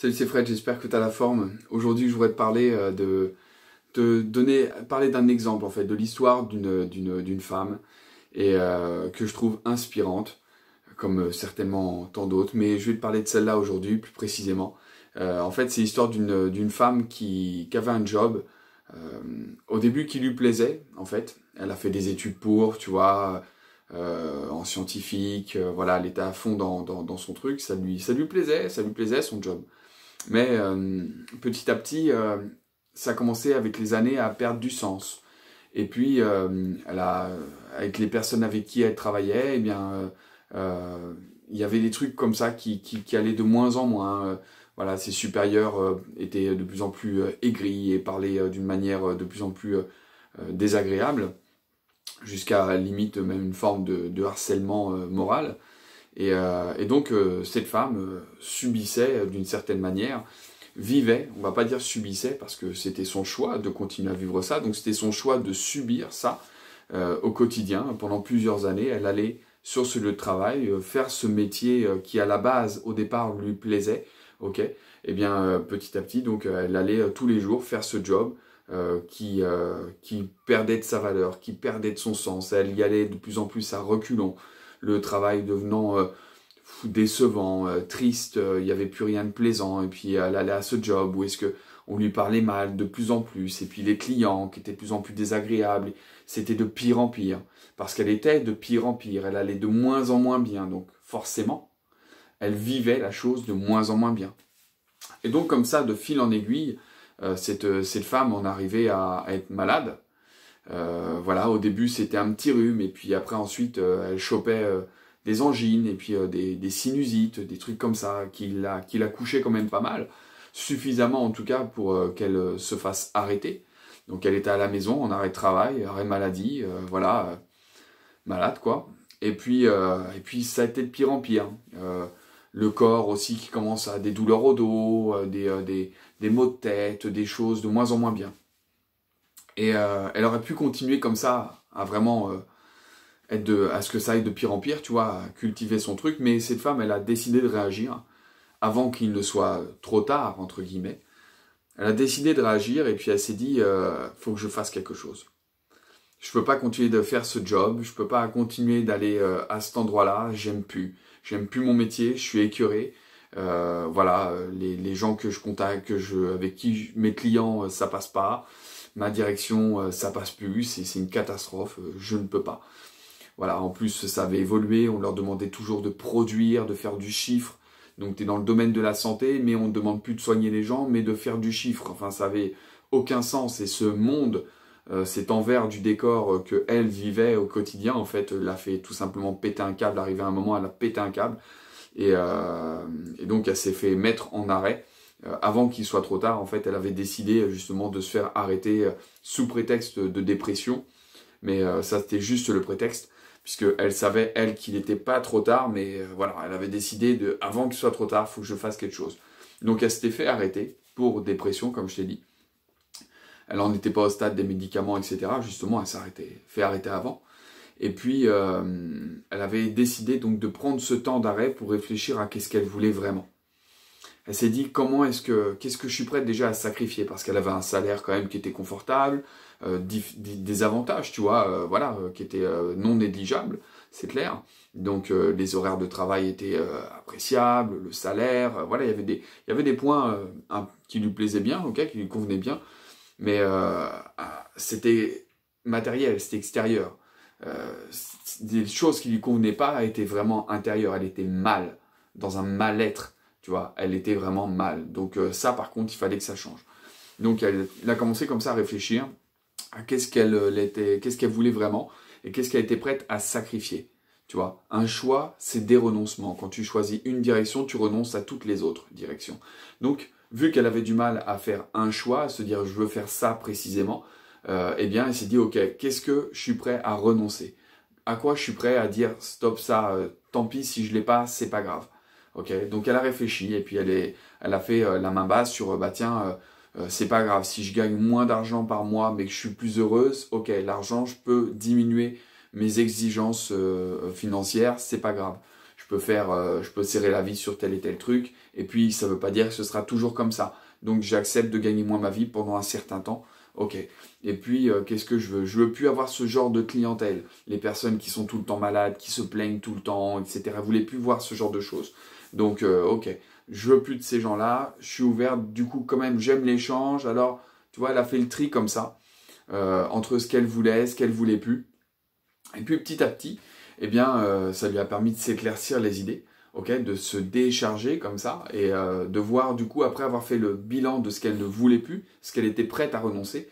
Salut, c'est Fred, j'espère que tu as la forme. Aujourd'hui, je voudrais te parler euh, de te donner parler d'un exemple en fait de l'histoire d'une femme et euh, que je trouve inspirante comme euh, certainement tant d'autres, mais je vais te parler de celle-là aujourd'hui plus précisément. en fait, c'est l'histoire d'une femme qui, qui, avait un job au début qui lui plaisait en fait. Elle a fait des études pour, tu vois, en scientifique, voilà, elle était à fond dans, dans, son truc, ça lui, ça lui plaisait, ça lui plaisait son job. Mais euh, petit à petit, euh, ça commençait avec les années à perdre du sens. Et puis, euh, avec les personnes avec qui elle travaillait, eh bien, il y avait des trucs comme ça qui, qui, allaient de moins en moins. Hein. Voilà, ses supérieurs étaient de plus en plus aigris et parlaient d'une manière de plus en plus désagréable, jusqu'à limite même une forme de harcèlement moral. Euh, et, donc euh, cette femme euh, subissait d'une certaine manière, vivait, on ne va pas dire subissait parce que c'était son choix de continuer à vivre ça, donc c'était son choix de subir ça au quotidien pendant plusieurs années. Elle allait sur ce lieu de travail, faire ce métier qui à la base au départ lui plaisait, ok, et eh bien petit à petit donc elle allait tous les jours faire ce job qui qui perdait de sa valeur, qui perdait de son sens, elle y allait de plus en plus à reculons, le travail devenant euh, décevant, euh, triste, euh, il n'y avait plus rien de plaisant, et puis elle allait à ce job, ou est-ce que on lui parlait mal de plus en plus, et puis les clients qui étaient de plus en plus désagréables, c'était de pire en pire, parce qu'elle était de pire en pire, elle allait de moins en moins bien, donc forcément, elle vivait la chose de moins en moins bien. Et donc comme ça, de fil en aiguille, cette, cette femme en arrivait à être malade, euh, voilà, au début c'était un petit rhume, et puis après ensuite euh, elle chopait euh, des angines, et puis des, sinusites, des trucs comme ça, qui la, qui couchaient quand même pas mal, suffisamment en tout cas pour qu'elle se fasse arrêter. Donc elle était à la maison, en arrêt de travail, arrêt maladie, voilà, malade quoi. Et puis, et puis ça a été de pire en pire. Hein. le corps aussi qui commence à des douleurs au dos, des maux de tête, des choses de moins en moins bien. Et euh, elle aurait pu continuer comme ça, à vraiment euh, être de, à ce que ça aille de pire en pire, tu vois, à cultiver son truc. Mais cette femme, elle a décidé de réagir avant qu'il ne soit trop tard, entre guillemets. Elle a décidé de réagir et puis elle s'est dit, euh, faut que je fasse quelque chose. Je ne peux pas continuer de faire ce job, je peux pas continuer d'aller à cet endroit-là, j'aime plus. J'aime plus mon métier, je suis écœuré. voilà, les, gens que je contacte, avec qui mes clients, ça passe pas ma direction, euh, ça passe plus, c'est une catastrophe, euh, je ne peux pas. Voilà, en plus, ça avait évolué, on leur demandait toujours de produire, de faire du chiffre. Donc, tu es dans le domaine de la santé, mais on ne demande plus de soigner les gens, mais de faire du chiffre. Enfin, ça avait aucun sens. Et ce monde, euh, cet envers du décor qu'elle que elle vivait au quotidien, en fait, l'a fait tout simplement péter un câble. Arrivé à un moment, elle a pété un câble. et donc, elle s'est fait mettre en arrêt. Euh, avant qu'il soit trop tard, en fait, elle avait décidé euh, justement de se faire arrêter euh, sous prétexte de dépression. Mais ça, c'était juste le prétexte, puisqu'elle savait, elle, qu'il n'était pas trop tard, mais voilà, elle avait décidé de, avant qu'il soit trop tard, faut que je fasse quelque chose. Donc elle s'était fait arrêter pour dépression, comme je t'ai dit. Elle n'en était pas au stade des médicaments, etc. Justement, elle s'arrêtait, fait arrêter avant. Et puis, elle avait décidé donc de prendre ce temps d'arrêt pour réfléchir à qu'est-ce qu'elle voulait vraiment. Elle s'est dit comment est-ce que qu'est-ce que je suis prête déjà à sacrifier parce qu'elle avait un salaire quand même qui était confortable, euh, des avantages, tu vois, euh, voilà, euh, qui étaient non négligeables, c'est clair. Donc les horaires de travail étaient appréciables, le salaire, voilà, il y avait des il y avait des points qui lui plaisaient bien, OK, qui lui convenaient bien, mais ah, c'était matériel, c'était extérieur. des choses qui lui convenaient pas étaient vraiment intérieures, elle était mal dans un mal-être tu vois, elle était vraiment mal. Donc euh, ça, par contre, il fallait que ça change. Donc elle, a commencé comme ça à réfléchir à qu'est-ce qu'elle euh, était, qu'est-ce qu'elle voulait vraiment et qu'est-ce qu'elle était prête à sacrifier. Tu vois, un choix, c'est des renoncements. Quand tu choisis une direction, tu renonces à toutes les autres directions. Donc, vu qu'elle avait du mal à faire un choix, à se dire je veux faire ça précisément, euh, eh bien, elle s'est dit ok, qu'est-ce que je suis prêt à renoncer À quoi je suis prêt à dire stop ça, tant pis si je l'ai pas, c'est pas grave. Ok, donc elle a réfléchi et puis elle, est, elle a fait euh, la main basse sur euh, bah tiens, euh, c'est pas grave si je gagne moins d'argent par mois mais que je suis plus heureuse. Ok, l'argent je peux diminuer mes exigences financières, c'est pas grave. Je peux faire, je peux serrer la vie sur tel et tel truc et puis ça veut pas dire que ce sera toujours comme ça. Donc j'accepte de gagner moins ma vie pendant un certain temps. Ok. Et puis, qu'est-ce que je veux Je veux plus avoir ce genre de clientèle. Les personnes qui sont tout le temps malades, qui se plaignent tout le temps, etc. Vous voulez plus voir ce genre de choses. Donc, euh, ok, je veux plus de ces gens-là. Je suis ouvert, du coup, quand même, j'aime l'échange. Alors, tu vois, elle a fait le tri comme ça, euh, entre ce qu'elle voulait, ce qu'elle voulait plus. Et puis, petit à petit, eh bien, euh, ça lui a permis de s'éclaircir les idées, ok, de se décharger comme ça, et de voir, du coup, après avoir fait le bilan de ce qu'elle ne voulait plus, ce qu'elle était prête à renoncer,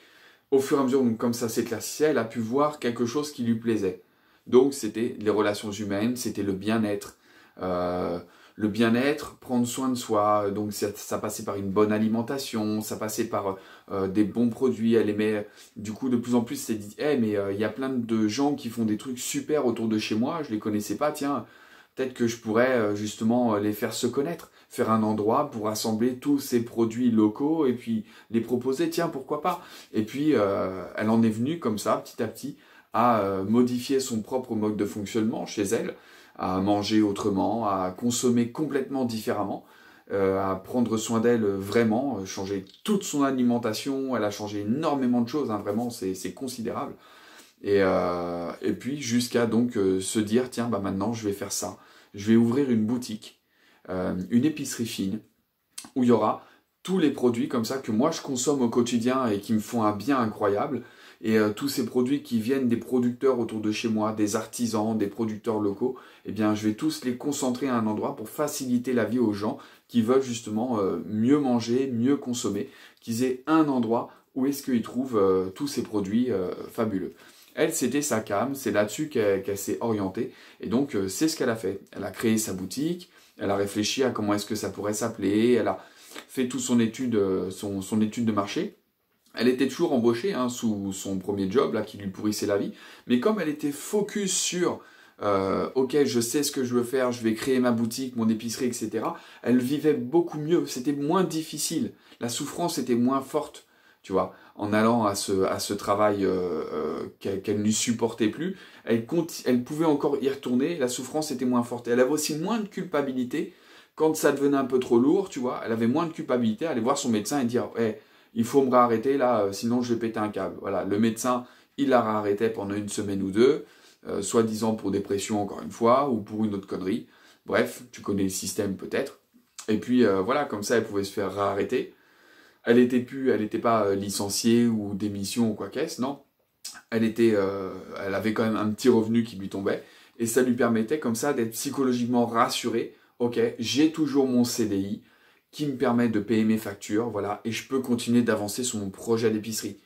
au fur et à mesure, comme ça s'éclaircissait, elle a pu voir quelque chose qui lui plaisait. Donc, c'était les relations humaines, c'était le bien-être le bien-être, prendre soin de soi. Donc ça, passait par une bonne alimentation, ça passait par euh, des bons produits. Elle aimait, du coup, de plus en plus, c'est dit, eh mais euh, il y a plein de gens qui font des trucs super autour de chez moi, je les connaissais pas, tiens, peut-être que je pourrais euh, justement les faire se connaître, faire un endroit pour assembler tous ces produits locaux et puis les proposer, tiens, pourquoi pas. Et puis, elle en est venue comme ça, petit à petit, à modifier son propre mode de fonctionnement chez elle à manger autrement, à consommer complètement différemment, euh, à prendre soin d'elle vraiment, euh, changer toute son alimentation, elle a changé énormément de choses, hein, vraiment c'est considérable. Euh, et, puis jusqu'à donc se dire tiens bah maintenant je vais faire ça, je vais ouvrir une boutique, une épicerie fine où il y aura tous les produits comme ça que moi je consomme au quotidien et qui me font un bien incroyable et euh, tous ces produits qui viennent des producteurs autour de chez moi, des artisans, des producteurs locaux, eh bien, je vais tous les concentrer à un endroit pour faciliter la vie aux gens qui veulent justement euh, mieux manger, mieux consommer, qu'ils aient un endroit où est-ce qu'ils trouvent euh, tous ces produits fabuleux. Elle, c'était sa cam, c'est là-dessus qu'elle s'est orientée. Et donc, c'est ce qu'elle a fait. Elle a créé sa boutique, elle a réfléchi à comment est-ce que ça pourrait s'appeler, elle a fait toute son étude, son, étude de marché. Elle était toujours embauchée hein, sous son premier job là qui lui pourrissait la vie, mais comme elle était focus sur euh, ok, je sais ce que je veux faire, je vais créer ma boutique, mon épicerie, etc. Elle vivait beaucoup mieux, c'était moins difficile, la souffrance était moins forte, tu vois, en allant à ce, à ce travail euh, euh, qu'elle ne supportait plus. Elle, pouvait encore y retourner, la souffrance était moins forte. Elle avait aussi moins de culpabilité quand ça devenait un peu trop lourd, tu vois. Elle avait moins de culpabilité à aller voir son médecin et dire, ouais il faut me réarrêter là, euh, sinon je vais péter un câble. Voilà, le médecin, il la réarrêtait pendant une semaine ou deux, euh, soi-disant pour dépression encore une fois, ou pour une autre connerie. Bref, tu connais le système peut-être. Et puis euh, voilà, comme ça, elle pouvait se faire réarrêter. Elle était plus, elle n'était pas euh, licenciée ou démission ou quoi qu'est-ce, non. Elle était, elle avait quand même un petit revenu qui lui tombait et ça lui permettait comme ça d'être psychologiquement rassurée. Ok, j'ai toujours mon CDI, qui me permet de payer mes factures, voilà, et je peux continuer d'avancer sur mon projet d'épicerie.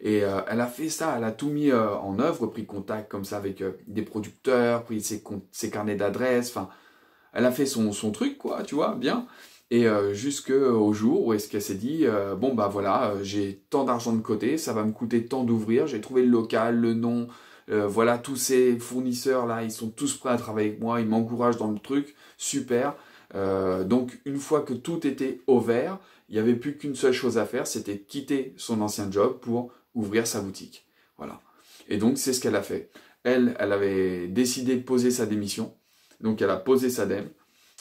Et euh, elle a fait ça, elle a tout mis euh, en œuvre, pris contact comme ça avec euh, des producteurs, pris ses, carnets d'adresses, enfin, elle a fait son, truc, quoi, tu vois, bien. Et jusqu'au jour où est-ce qu'elle s'est dit, bon bah voilà, j'ai tant d'argent de côté, ça va me coûter tant d'ouvrir, j'ai trouvé le local, le nom, voilà, tous ces fournisseurs là, ils sont tous prêts à travailler avec moi, ils m'encouragent dans le truc, super. Euh, donc une fois que tout était au vert, il n'y avait plus qu'une seule chose à faire, c'était quitter son ancien job pour ouvrir sa boutique. Voilà. Et donc c'est ce qu'elle a fait. Elle, elle avait décidé de poser sa démission, donc elle a posé sa dème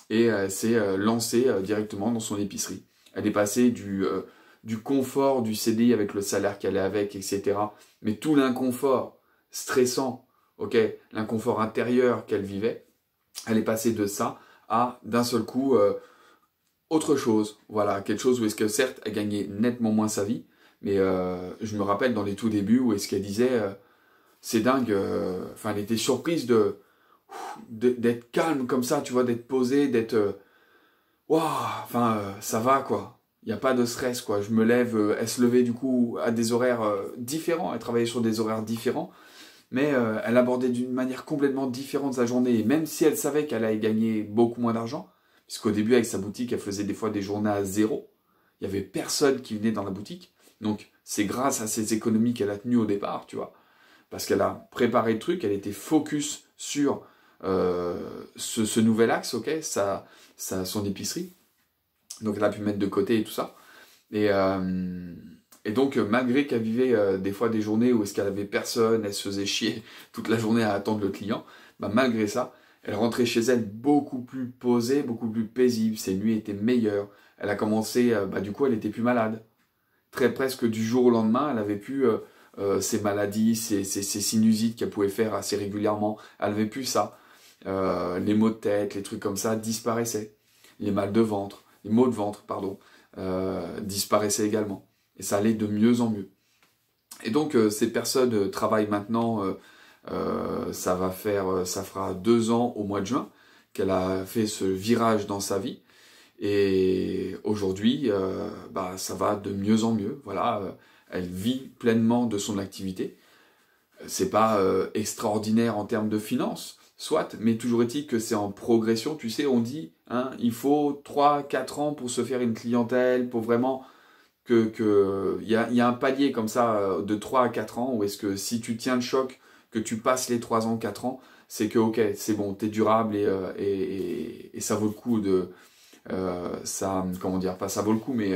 et euh, elle s'est euh, lancée directement dans son épicerie. Elle est passée du, confort du CDI avec le salaire qu'elle avait avec, etc. Mais tout l'inconfort stressant, ok, l'inconfort intérieur qu'elle vivait, elle est passée de ça à d'un seul coup euh, autre chose. Voilà, quelque chose où est-ce que certes elle gagnait nettement moins sa vie, mais euh, je me rappelle dans les tout débuts où est-ce qu'elle disait euh, c'est dingue, enfin elle était surprise de d'être calme comme ça, tu vois, d'être posée, d'être waouh, enfin ça va quoi. Il n'y a pas de stress quoi. Je me lève, elle se levait du coup à des horaires différents, elle travaillait sur des horaires différents mais euh, elle abordait d'une manière complètement différente sa journée, et même si elle savait qu'elle allait gagner beaucoup moins d'argent, puisqu'au début avec sa boutique, elle faisait des fois des journées à zéro, il n'y avait personne qui venait dans la boutique, donc c'est grâce à ses économies qu'elle a tenues au départ, tu vois, parce qu'elle a préparé le truc, elle était focus sur euh, ce, nouvel axe, ok, sa, son épicerie, donc elle a pu mettre de côté et tout ça, et... Euh, et donc, euh, malgré qu'elle vivait euh, des fois des journées où est-ce qu'elle avait personne, elle se faisait chier toute la journée à attendre le client, bah, malgré ça, elle rentrait chez elle beaucoup plus posée, beaucoup plus paisible, ses nuits étaient meilleures. Elle a commencé, euh, bah, du coup, elle était plus malade. Très presque du jour au lendemain, elle avait plus ses maladies, ses, sinusites qu'elle pouvait faire assez régulièrement, elle avait plus ça. les maux de tête, les trucs comme ça disparaissaient. Les mal de ventre, les maux de ventre, pardon, disparaissaient également. Et ça allait de mieux en mieux. Et donc euh, ces personnes euh, travaillent maintenant, euh, ça va faire, ça fera deux ans au mois de juin qu'elle a fait ce virage dans sa vie. Et aujourd'hui, bah, ça va de mieux en mieux. Voilà, elle vit pleinement de son activité. C'est pas extraordinaire en termes de finances, soit, mais toujours est-il que c'est en progression. Tu sais, on dit, hein, il faut trois, quatre ans pour se faire une clientèle, pour vraiment que que il y a, y a, un palier comme ça euh, de 3 à 4 ans ou est-ce que si tu tiens le choc, que tu passes les 3 ans, 4 ans, c'est que ok, c'est bon, t'es durable euh, et, et, ça vaut le coup de euh, ça comment dire pas ça vaut le coup mais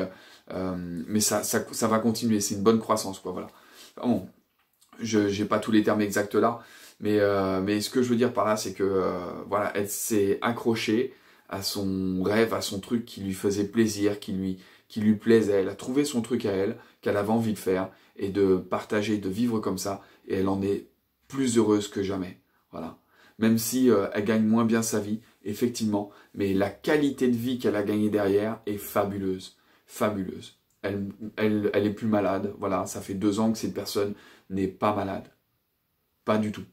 euh, mais ça, ça, ça va continuer, c'est une bonne croissance quoi voilà. Bon, je j'ai pas tous les termes exacts là, mais mais ce que je veux dire par là c'est que voilà, elle s'est accrochée à son rêve, à son truc qui lui faisait plaisir, qui lui qui lui plaisait. elle, a trouvé son truc à elle, qu'elle avait envie de faire, et de partager, de vivre comme ça, et elle en est plus heureuse que jamais. Voilà. Même si euh, elle gagne moins bien sa vie, effectivement, mais la qualité de vie qu'elle a gagnée derrière est fabuleuse. Fabuleuse. Elle, elle, est plus malade, voilà, ça fait deux ans que cette personne n'est pas malade. Pas du tout.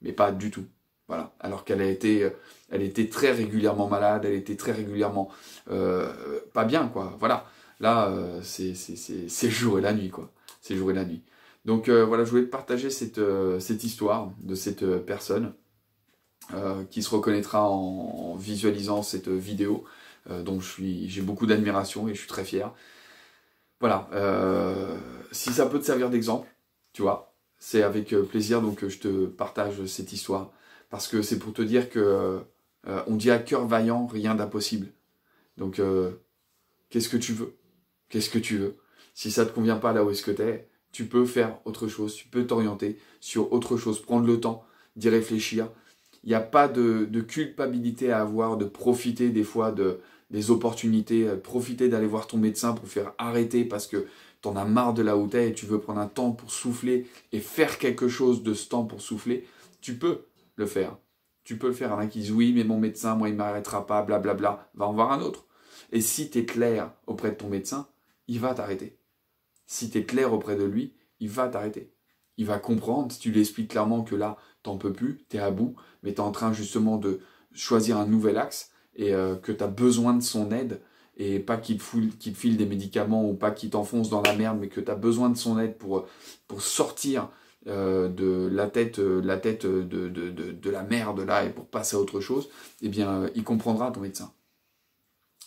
Mais pas du tout. Voilà. Alors qu'elle a été, euh, elle était très régulièrement malade, elle était très régulièrement euh, pas bien, quoi. Voilà. Là, euh, c'est c'est jour et la nuit, quoi. C'est jour et la nuit. Donc euh, voilà, je voulais partager cette, euh, cette histoire de cette personne qui se reconnaîtra en, visualisant cette vidéo. donc j'ai beaucoup d'admiration et je suis très fier. Voilà, si ça peut te servir d'exemple, tu vois, c'est avec plaisir donc que je te partage cette histoire. Parce que c'est pour te dire que on dit à cœur vaillant, rien d'impossible. Donc, qu'est-ce que tu veux Qu'est-ce que tu veux Si ça ne te convient pas là où est-ce que tu es, tu peux faire autre chose, tu peux t'orienter sur autre chose, prendre le temps d'y réfléchir. Il n'y a pas de, culpabilité à avoir, de profiter des fois de, des opportunités, euh, profiter d'aller voir ton médecin pour faire arrêter parce que tu en as marre de la où et tu veux prendre un temps pour souffler et faire quelque chose de ce temps pour souffler, tu peux le faire. Tu peux le faire. Il y qui disent oui, mais mon médecin, moi, il ne m'arrêtera pas, blablabla. Bla, bla. Va en voir un autre. Et si tu es clair auprès de ton médecin, il va t'arrêter. Si tu es clair auprès de lui, il va t'arrêter. Il va comprendre, si tu lui expliques clairement que là, t'en peux plus, t'es à bout, mais es en train justement de choisir un nouvel axe et euh, que que as besoin de son aide et pas qu'il te, file des médicaments ou pas qu'il t'enfonce dans la merde, mais que tu as besoin de son aide pour, pour sortir euh, de la tête, euh, la tête de, de, la merde là et pour passer à autre chose, eh bien, il comprendra ton médecin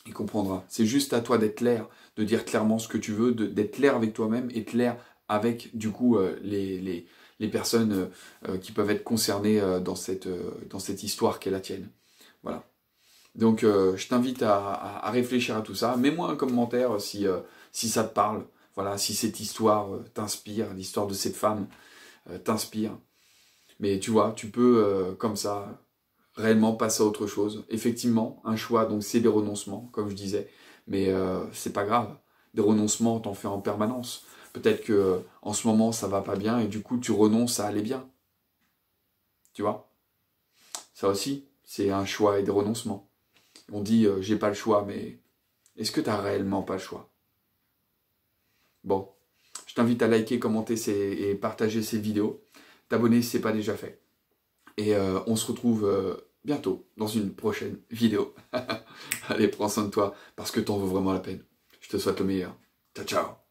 il comprendra. C'est juste à toi d'être clair, de dire clairement ce que tu veux, d'être clair avec toi-même et clair avec du coup euh, les, les, les, personnes euh, euh, qui peuvent être concernées dans, cette, dans cette histoire qu'est la tienne. Voilà. Donc je t'invite à, à, réfléchir à tout ça. Mets-moi un commentaire si, si ça te parle. Voilà, si cette histoire t'inspire, l'histoire de cette femme t'inspire. Mais tu vois, tu peux comme ça réellement passer à autre chose. Effectivement, un choix, donc c'est des renoncements, comme je disais, mais euh, c'est pas grave. Des renoncements, t'en fait en permanence. Peut-être que en ce moment ça va pas bien et du coup tu renonces à aller bien. Tu vois Ça aussi, c'est un choix et des renoncements. On dit euh, j'ai pas le choix, mais est-ce que t'as réellement pas le choix Bon, je t'invite à liker, commenter et partager ces vidéos. T'abonner si c'est pas déjà fait. Et euh, on se retrouve bientôt dans une prochaine vidéo. Allez, prends soin de toi parce que t'en vaut vraiment la peine. Je te souhaite le meilleur. Ciao, ciao